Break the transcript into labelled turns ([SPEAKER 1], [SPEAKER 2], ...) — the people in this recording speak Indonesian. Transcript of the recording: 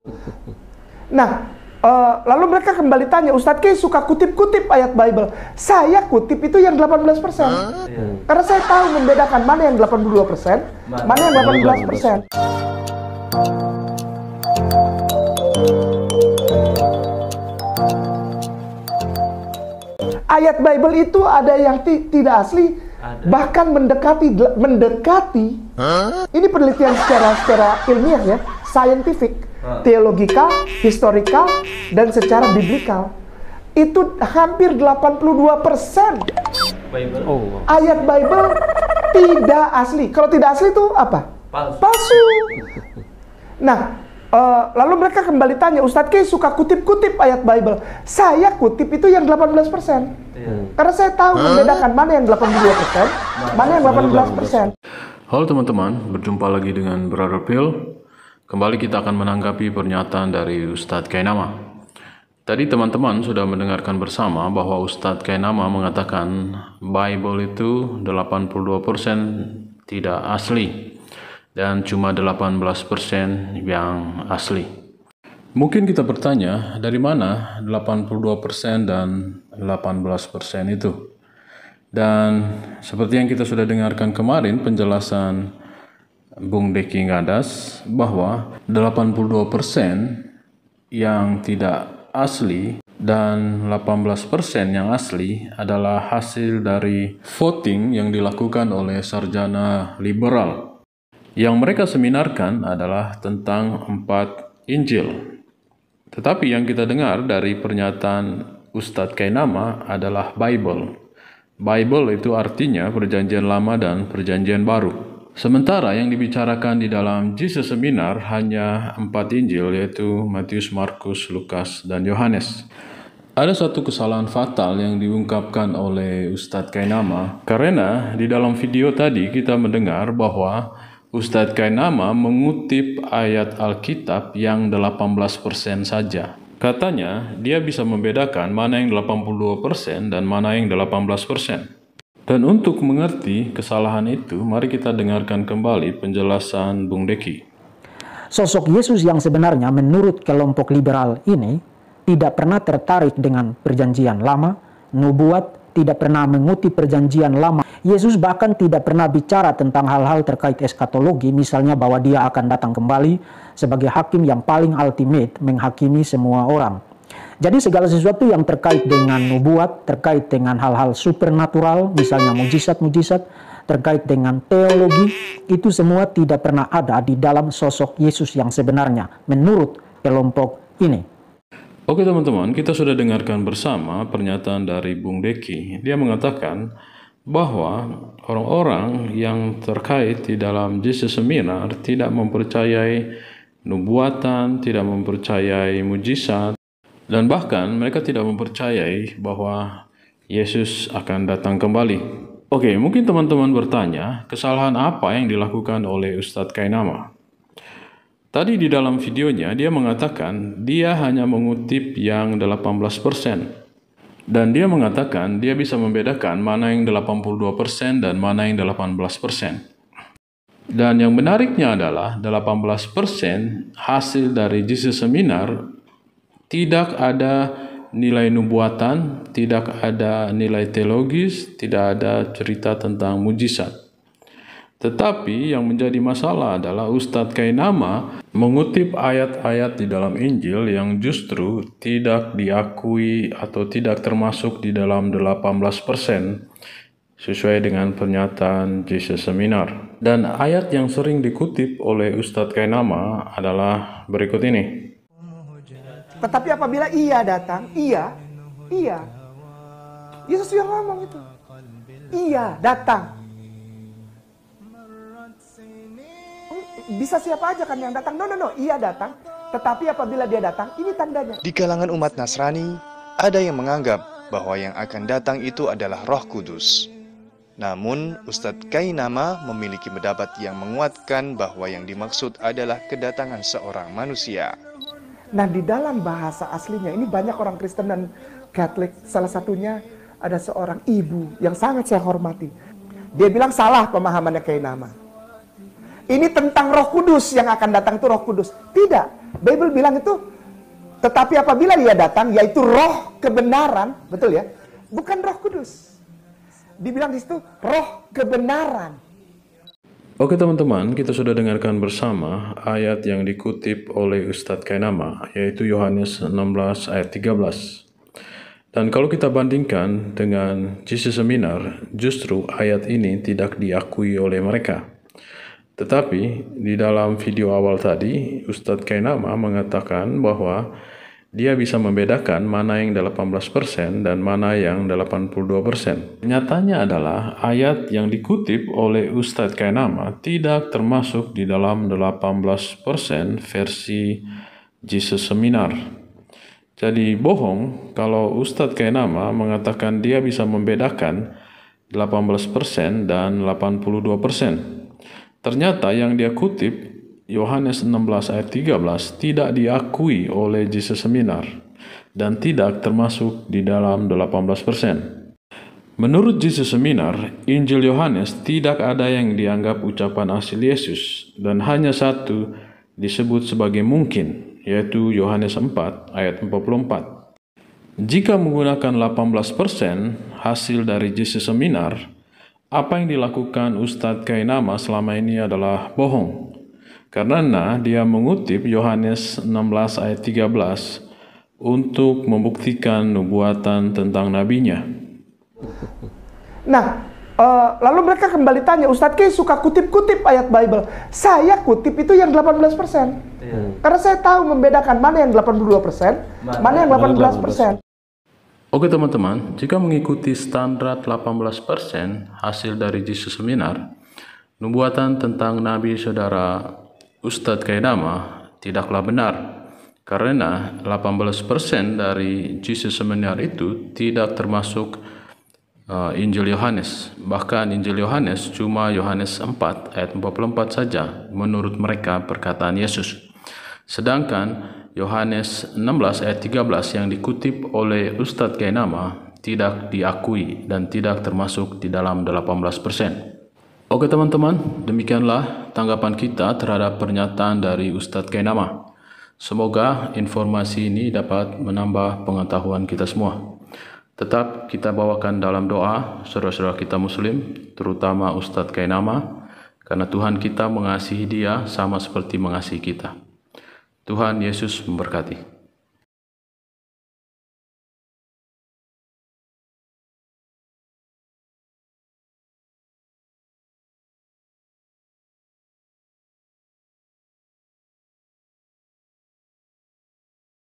[SPEAKER 1] Nah, Uh, lalu mereka kembali tanya, Ustadz Ki suka kutip-kutip ayat Bible. Saya kutip itu yang 18 Huh? Karena saya tahu membedakan mana yang 82 persen, mana, yang 18 persen. Ayat Bible itu ada yang tidak asli, ada. bahkan mendekati mendekati. Huh? Ini penelitian secara secara ilmiah ya, scientific Ah. teologikal, historikal, dan secara biblikal. Itu hampir 82 persen. Oh. Ayat Bible tidak asli. Kalau tidak asli itu apa? Palsu. Palsu. Nah, uh, lalu mereka kembali tanya, Ustadz Kei suka kutip-kutip ayat Bible. Saya kutip itu yang 18 persen. Hmm. Karena saya tahu membedakan mana yang 82 persen,
[SPEAKER 2] mana yang 18 persen. Halo teman-teman, berjumpa lagi dengan Brother Phil. Kembali kita akan menanggapi pernyataan dari Ustadz Kainama. Tadi teman-teman sudah mendengarkan bersama bahwa Ustadz Kainama mengatakan Bible itu 82% tidak asli dan cuma 18% yang asli. Mungkin kita bertanya, dari mana 82% dan 18% itu? Dan seperti yang kita sudah dengarkan kemarin penjelasan Bung Deki Ngadas bahwa 82% yang tidak asli dan 18% yang asli adalah hasil dari voting yang dilakukan oleh sarjana liberal. Yang mereka seminarkan adalah tentang empat Injil. Tetapi yang kita dengar dari pernyataan Ustadz Kainama adalah Bible. Bible itu artinya perjanjian lama dan perjanjian baru. Sementara yang dibicarakan di dalam Jesus Seminar hanya empat Injil yaitu Matius, Markus, Lukas, dan Yohanes. Ada satu kesalahan fatal yang diungkapkan oleh Ustadz Kainama karena di dalam video tadi kita mendengar bahwa Ustadz Kainama mengutip ayat Alkitab yang 18% saja. Katanya dia bisa membedakan mana yang 82% dan mana yang persen. Dan untuk mengerti kesalahan itu, mari kita dengarkan kembali penjelasan Bung Deki.
[SPEAKER 1] Sosok Yesus yang sebenarnya menurut kelompok liberal ini tidak pernah tertarik dengan perjanjian lama, nubuat, tidak pernah mengutip perjanjian lama. Yesus bahkan tidak pernah bicara tentang hal-hal terkait eskatologi, misalnya bahwa dia akan datang kembali sebagai hakim yang paling ultimate menghakimi semua orang. Jadi segala sesuatu yang terkait dengan nubuat, terkait dengan hal-hal supernatural, misalnya mujizat-mujizat, terkait dengan teologi, itu semua tidak pernah ada di dalam sosok Yesus yang sebenarnya menurut kelompok ini.
[SPEAKER 2] Oke teman-teman, kita sudah dengarkan bersama pernyataan dari Bung Deki. Dia mengatakan bahwa orang-orang yang terkait di dalam Jesus Seminar tidak mempercayai nubuatan, tidak mempercayai mujizat, dan bahkan mereka tidak mempercayai bahwa Yesus akan datang kembali. Oke, mungkin teman-teman bertanya, kesalahan apa yang dilakukan oleh Ustadz Kainama? Tadi di dalam videonya dia mengatakan dia hanya mengutip yang 18%. Dan dia mengatakan dia bisa membedakan mana yang 82% dan mana yang 18%. Dan yang menariknya adalah 18% hasil dari Jesus Seminar tidak ada nilai nubuatan, tidak ada nilai teologis, tidak ada cerita tentang mujizat. Tetapi yang menjadi masalah adalah Ustadz Kainama mengutip ayat-ayat di dalam Injil yang justru tidak diakui atau tidak termasuk di dalam 18% sesuai dengan pernyataan Jesus Seminar. Dan ayat yang sering dikutip oleh Ustadz Kainama adalah berikut ini.
[SPEAKER 1] Tetapi apabila ia datang, ia, ia. Yesus yang ngomong itu. Ia datang. Bisa siapa aja kan yang datang. No, no, no. Ia datang. Tetapi apabila dia datang, ini tandanya. Di kalangan umat Nasrani, ada yang menganggap bahwa yang akan datang itu adalah roh kudus. Namun, Ustadz Kainama memiliki pendapat yang menguatkan bahwa yang dimaksud adalah kedatangan seorang manusia. Nah, di dalam bahasa aslinya ini banyak orang Kristen dan Katolik. Salah satunya ada seorang ibu yang sangat saya hormati. Dia bilang salah pemahamannya kayak nama. Ini tentang Roh Kudus yang akan datang itu Roh Kudus. Tidak. Bible bilang itu tetapi apabila dia datang yaitu roh kebenaran, betul ya? Bukan Roh Kudus. Dibilang di situ roh kebenaran.
[SPEAKER 2] Oke teman-teman, kita sudah dengarkan bersama ayat yang dikutip oleh Ustadz Kainama, yaitu Yohanes 16 ayat 13. Dan kalau kita bandingkan dengan Jesus Seminar, justru ayat ini tidak diakui oleh mereka. Tetapi di dalam video awal tadi, Ustadz Kainama mengatakan bahwa dia bisa membedakan mana yang 18% dan mana yang 82%. Nyatanya adalah ayat yang dikutip oleh Ustadz Kainama tidak termasuk di dalam 18% versi Jesus Seminar. Jadi bohong kalau Ustadz Kainama mengatakan dia bisa membedakan 18% dan 82%. Ternyata yang dia kutip Yohanes 16 ayat 13 tidak diakui oleh Jesus Seminar dan tidak termasuk di dalam 18%. Menurut Jesus Seminar, Injil Yohanes tidak ada yang dianggap ucapan asli Yesus dan hanya satu disebut sebagai mungkin, yaitu Yohanes 4 ayat 44. Jika menggunakan 18% hasil dari Jesus Seminar, apa yang dilakukan Ustadz Kainama selama ini adalah bohong. Karena dia mengutip Yohanes 16 ayat 13 untuk membuktikan nubuatan tentang nabinya.
[SPEAKER 1] Nah, uh, lalu mereka kembali tanya, Ustadz Ki suka kutip-kutip ayat Bible. Saya kutip itu yang 18 persen. Hmm. Karena saya tahu membedakan mana yang 82 persen, mana, mana yang 18 persen.
[SPEAKER 2] Oke teman-teman, jika mengikuti standar 18 persen hasil dari Jesus Seminar, nubuatan tentang Nabi Saudara Ustadz Kaidama tidaklah benar karena 18% dari Jesus seminar itu tidak termasuk uh, Injil Yohanes. Bahkan Injil Yohanes cuma Yohanes 4 ayat 44 saja menurut mereka perkataan Yesus. Sedangkan Yohanes 16 ayat 13 yang dikutip oleh Ustadz Kainama tidak diakui dan tidak termasuk di dalam 18 persen. Oke teman-teman, demikianlah tanggapan kita terhadap pernyataan dari Ustadz Kainama. Semoga informasi ini dapat menambah pengetahuan kita semua. Tetap kita bawakan dalam doa saudara-saudara kita muslim, terutama Ustadz Kainama, karena Tuhan kita mengasihi dia sama seperti mengasihi kita. Tuhan Yesus memberkati.